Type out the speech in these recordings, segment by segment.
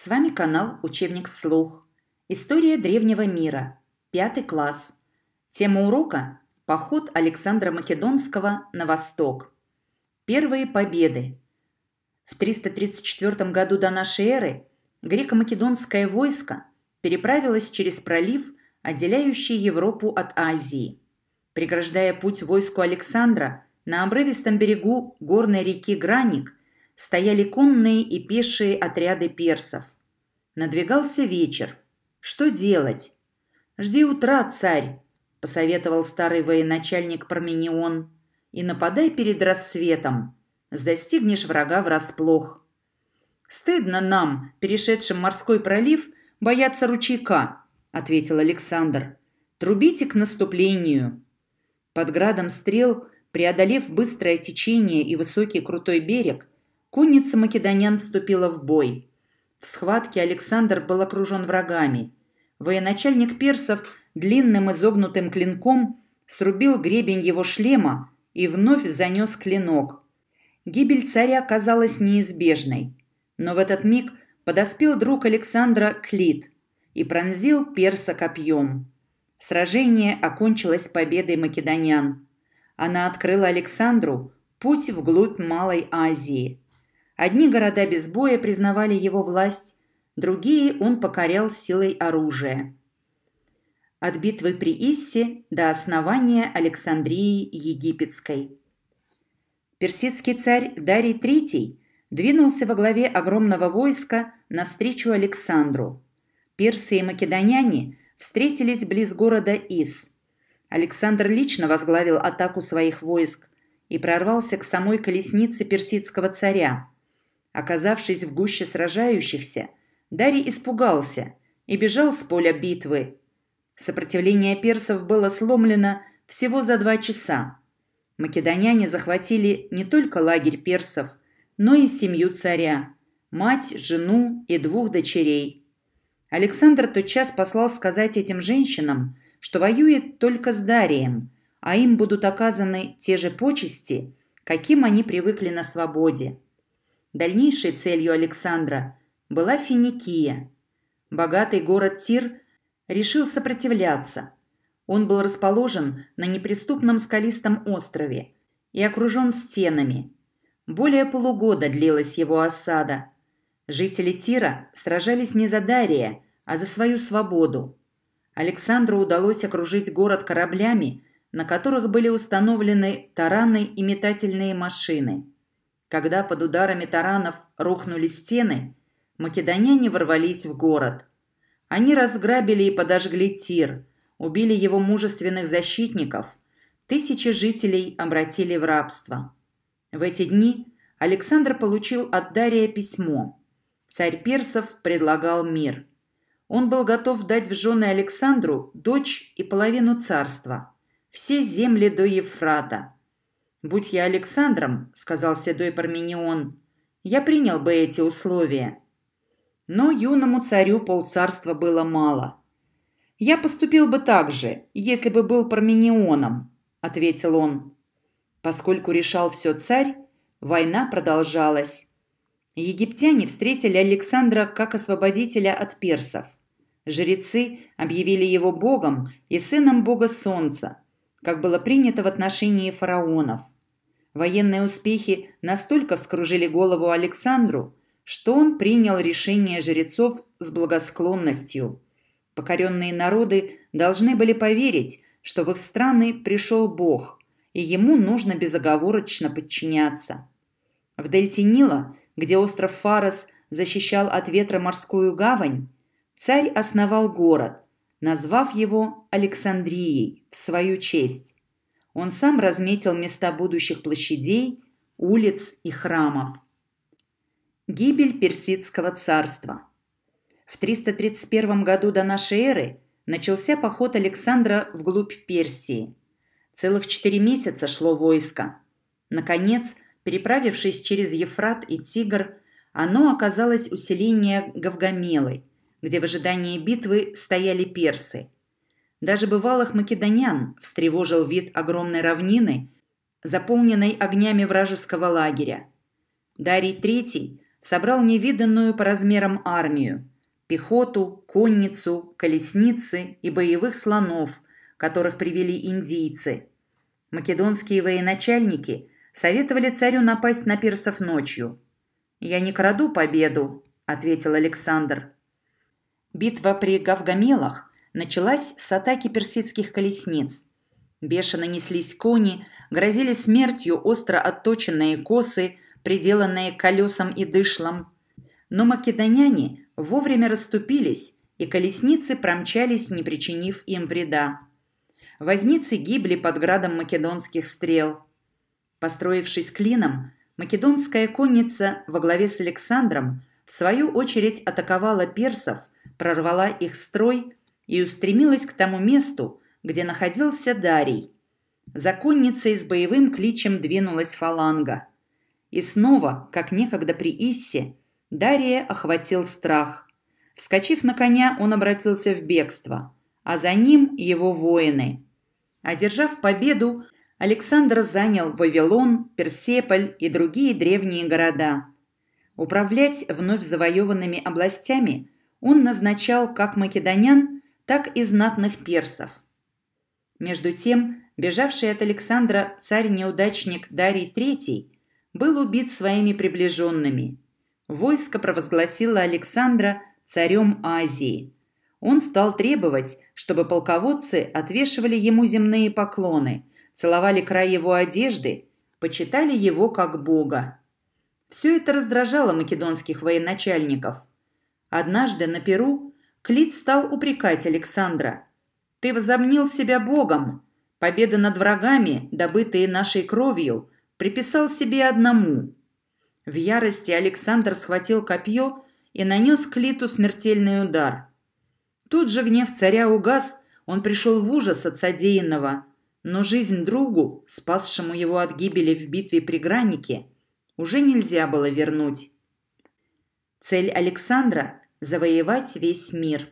С вами канал «Учебник вслух». История древнего мира. Пятый класс. Тема урока – поход Александра Македонского на восток. Первые победы. В 334 году до нашей эры греко-македонское войско переправилось через пролив, отделяющий Европу от Азии. Преграждая путь войску Александра, на обрывистом берегу горной реки Граник стояли конные и пешие отряды персов. Надвигался вечер. Что делать? «Жди утра, царь», – посоветовал старый военачальник Парменион, – «и нападай перед рассветом. Застигнешь врага врасплох». «Стыдно нам, перешедшим морской пролив, бояться ручейка», – ответил Александр. «Трубите к наступлению». Под градом стрел, преодолев быстрое течение и высокий крутой берег, Конница македонян вступила в бой. В схватке Александр был окружен врагами. Военачальник персов длинным изогнутым клинком срубил гребень его шлема и вновь занес клинок. Гибель царя казалась неизбежной. Но в этот миг подоспел друг Александра Клит и пронзил перса копьем. Сражение окончилось победой македонян. Она открыла Александру путь вглубь Малой Азии – Одни города без боя признавали его власть, другие он покорял силой оружия. От битвы при Иссе до основания Александрии Египетской. Персидский царь Дарий III двинулся во главе огромного войска навстречу Александру. Персы и македоняне встретились близ города Ис. Александр лично возглавил атаку своих войск и прорвался к самой колеснице персидского царя – Оказавшись в гуще сражающихся, Дарий испугался и бежал с поля битвы. Сопротивление персов было сломлено всего за два часа. Македоняне захватили не только лагерь персов, но и семью царя – мать, жену и двух дочерей. Александр тотчас послал сказать этим женщинам, что воюет только с Дарием, а им будут оказаны те же почести, каким они привыкли на свободе. Дальнейшей целью Александра была Финикия. Богатый город Тир решил сопротивляться. Он был расположен на неприступном скалистом острове и окружен стенами. Более полугода длилась его осада. Жители Тира сражались не за Дария, а за свою свободу. Александру удалось окружить город кораблями, на которых были установлены тараны и метательные машины – когда под ударами таранов рухнули стены, македоняне ворвались в город. Они разграбили и подожгли тир, убили его мужественных защитников, тысячи жителей обратили в рабство. В эти дни Александр получил от Дария письмо. Царь персов предлагал мир. Он был готов дать в жены Александру дочь и половину царства, все земли до Евфрата – «Будь я Александром», – сказал седой Парменион, – «я принял бы эти условия». Но юному царю полцарства было мало. «Я поступил бы так же, если бы был Парменионом», – ответил он. Поскольку решал все царь, война продолжалась. Египтяне встретили Александра как освободителя от персов. Жрецы объявили его богом и сыном бога солнца – как было принято в отношении фараонов. Военные успехи настолько вскружили голову Александру, что он принял решение жрецов с благосклонностью. Покоренные народы должны были поверить, что в их страны пришел Бог, и ему нужно безоговорочно подчиняться. В дельте Нила, где остров Фарос защищал от ветра морскую гавань, царь основал город – назвав его Александрией в свою честь. Он сам разметил места будущих площадей, улиц и храмов. Гибель персидского царства. В 331 году до нашей эры начался поход Александра вглубь Персии. Целых четыре месяца шло войско. Наконец, переправившись через Ефрат и Тигр, оно оказалось у селения Гавгамелой – где в ожидании битвы стояли персы. Даже бывалых македонян встревожил вид огромной равнины, заполненной огнями вражеского лагеря. Дарий III собрал невиданную по размерам армию – пехоту, конницу, колесницы и боевых слонов, которых привели индийцы. Македонские военачальники советовали царю напасть на персов ночью. «Я не краду победу», – ответил Александр – Битва при Гавгамелах началась с атаки персидских колесниц. Бешено неслись кони, грозили смертью остро отточенные косы, приделанные колесам и дышлом. Но македоняне вовремя расступились, и колесницы промчались, не причинив им вреда. Возницы гибли под градом македонских стрел. Построившись клином, македонская конница во главе с Александром в свою очередь атаковала персов – прорвала их строй и устремилась к тому месту, где находился Дарий. Законница с боевым кличем двинулась фаланга. И снова, как некогда при Иссе, Дария охватил страх. Вскочив на коня, он обратился в бегство, а за ним его воины. Одержав победу, Александр занял Вавилон, Персеполь и другие древние города. Управлять вновь завоеванными областями он назначал как македонян, так и знатных персов. Между тем, бежавший от Александра царь-неудачник Дарий III был убит своими приближенными. Войско провозгласило Александра царем Азии. Он стал требовать, чтобы полководцы отвешивали ему земные поклоны, целовали край его одежды, почитали его как бога. Все это раздражало македонских военачальников. Однажды на Перу Клит стал упрекать Александра. «Ты возомнил себя богом. Победы над врагами, добытые нашей кровью, приписал себе одному». В ярости Александр схватил копье и нанес Клиту смертельный удар. Тут же гнев царя угас, он пришел в ужас от содеянного, но жизнь другу, спасшему его от гибели в битве при Гранике, уже нельзя было вернуть. Цель Александра – завоевать весь мир.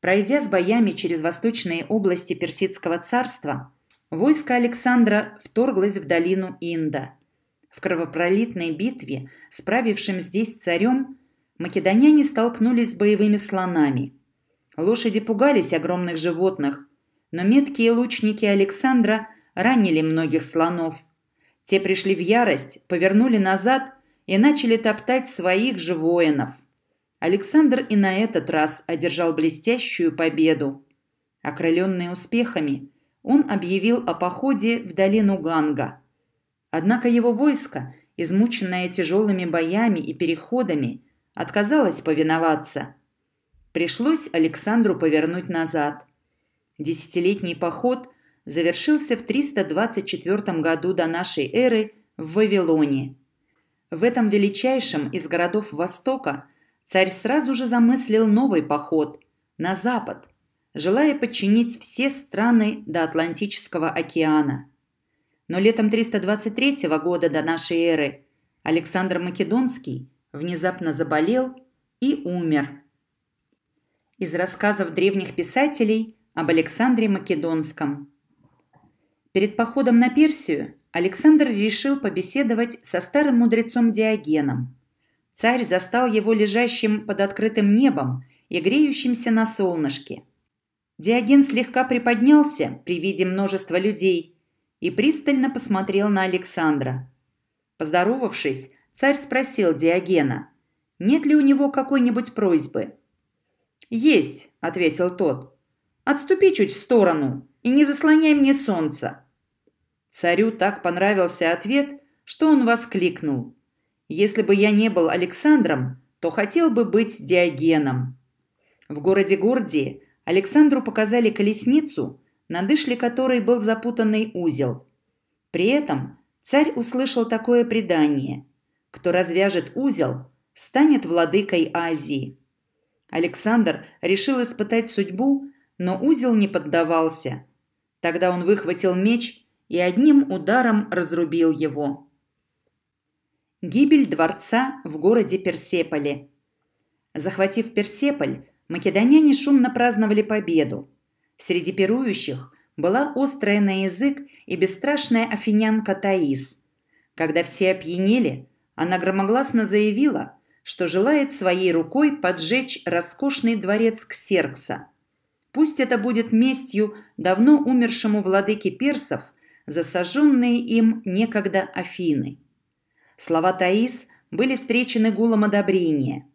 Пройдя с боями через восточные области Персидского царства, войско Александра вторглось в долину Инда. В кровопролитной битве, справившим здесь царем, македоняне столкнулись с боевыми слонами. Лошади пугались огромных животных, но меткие лучники Александра ранили многих слонов. Те пришли в ярость, повернули назад и начали топтать своих же воинов. Александр и на этот раз одержал блестящую победу. Окрыленный успехами, он объявил о походе в долину Ганга. Однако его войско, измученное тяжелыми боями и переходами, отказалось повиноваться. Пришлось Александру повернуть назад. Десятилетний поход завершился в 324 году до нашей эры в Вавилоне – в этом величайшем из городов Востока царь сразу же замыслил новый поход на запад, желая подчинить все страны до Атлантического океана. Но летом 323 года до нашей эры Александр Македонский внезапно заболел и умер. Из рассказов древних писателей об Александре Македонском. Перед походом на Персию Александр решил побеседовать со старым мудрецом Диогеном. Царь застал его лежащим под открытым небом и греющимся на солнышке. Диоген слегка приподнялся при виде множества людей и пристально посмотрел на Александра. Поздоровавшись, царь спросил Диогена, нет ли у него какой-нибудь просьбы. «Есть», — ответил тот. «Отступи чуть в сторону и не заслоняй мне солнце». Царю так понравился ответ, что он воскликнул. «Если бы я не был Александром, то хотел бы быть Диогеном». В городе Гордии Александру показали колесницу, на дышле которой был запутанный узел. При этом царь услышал такое предание. «Кто развяжет узел, станет владыкой Азии». Александр решил испытать судьбу, но узел не поддавался. Тогда он выхватил меч и одним ударом разрубил его. Гибель дворца в городе Персеполе. Захватив Персеполь, македоняне шумно праздновали победу. Среди пирующих была острая на язык и бесстрашная афинянка Таис. Когда все опьянели, она громогласно заявила, что желает своей рукой поджечь роскошный дворец Ксеркса. Пусть это будет местью давно умершему владыке персов засаженные им некогда Афины. Слова Таис были встречены гулом одобрения.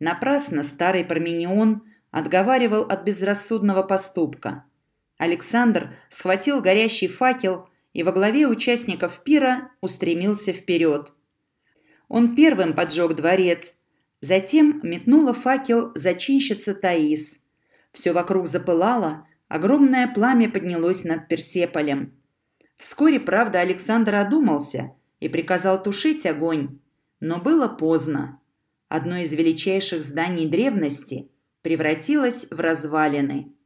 Напрасно старый Парменион отговаривал от безрассудного поступка. Александр схватил горящий факел и во главе участников пира устремился вперед. Он первым поджег дворец, затем метнула факел зачинщица Таис. Все вокруг запылало, огромное пламя поднялось над Персеполем – Вскоре, правда, Александр одумался и приказал тушить огонь, но было поздно. Одно из величайших зданий древности превратилось в развалины –